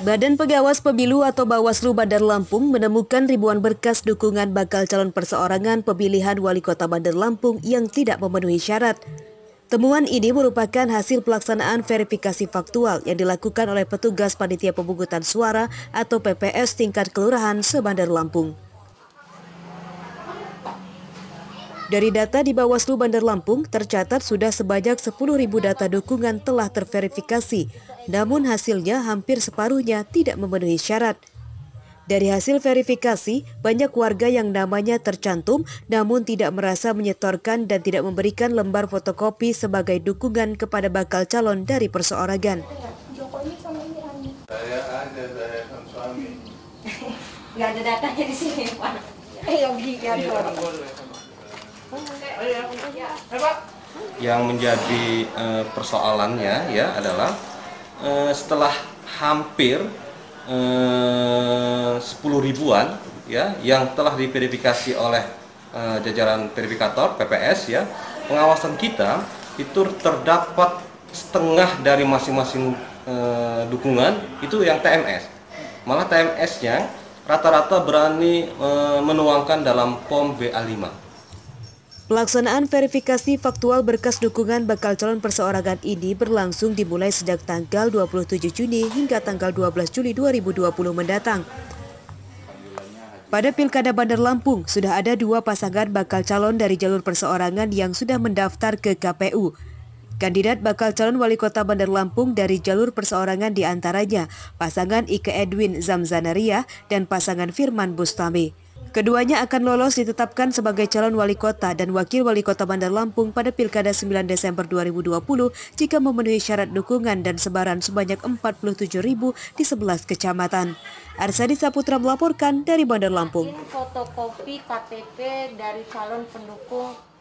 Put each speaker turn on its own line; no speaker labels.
Badan Pegawas Pemilu atau Bawaslu Bandar Lampung menemukan ribuan berkas dukungan bakal calon perseorangan pemilihan wali kota Bandar Lampung yang tidak memenuhi syarat. Temuan ini merupakan hasil pelaksanaan verifikasi faktual yang dilakukan oleh petugas Panitia Pemungutan Suara atau PPS tingkat kelurahan sebandar Lampung. Dari data di Bawaslu Bandar Lampung, tercatat sudah sebanyak 10.000 data dukungan telah terverifikasi, namun hasilnya hampir separuhnya tidak memenuhi syarat. Dari hasil verifikasi, banyak warga yang namanya tercantum namun tidak merasa menyetorkan dan tidak memberikan lembar fotokopi sebagai dukungan kepada bakal calon dari perseorangan.
Saya ada,
saya suami. Gak ada datanya di sini, Pak. Eh, ya, iya,
Pak. Yang menjadi uh, persoalannya ya adalah uh, setelah hampir eh, sepuluh ribuan ya yang telah diverifikasi oleh uh, jajaran verifikator PPS ya pengawasan kita itu terdapat setengah dari masing-masing uh, dukungan itu yang TMS malah TMS-nya rata-rata berani uh, menuangkan dalam POM BA5
Pelaksanaan verifikasi faktual berkas dukungan bakal calon perseorangan ini berlangsung dimulai sejak tanggal 27 Juni hingga tanggal 12 Juli 2020 mendatang. Pada Pilkada Bandar Lampung, sudah ada dua pasangan bakal calon dari jalur perseorangan yang sudah mendaftar ke KPU. Kandidat bakal calon wali kota Bandar Lampung dari jalur perseorangan diantaranya pasangan Ike Edwin Zamzanaria dan pasangan Firman Bustami. Keduanya akan lolos ditetapkan sebagai calon wali kota dan wakil wali kota Bandar Lampung pada Pilkada 9 Desember 2020 jika memenuhi syarat dukungan dan sebaran sebanyak 47 ribu di 11 kecamatan. Arsadi Saputra melaporkan dari Bandar Lampung. Fotokopi KTP dari calon pendukung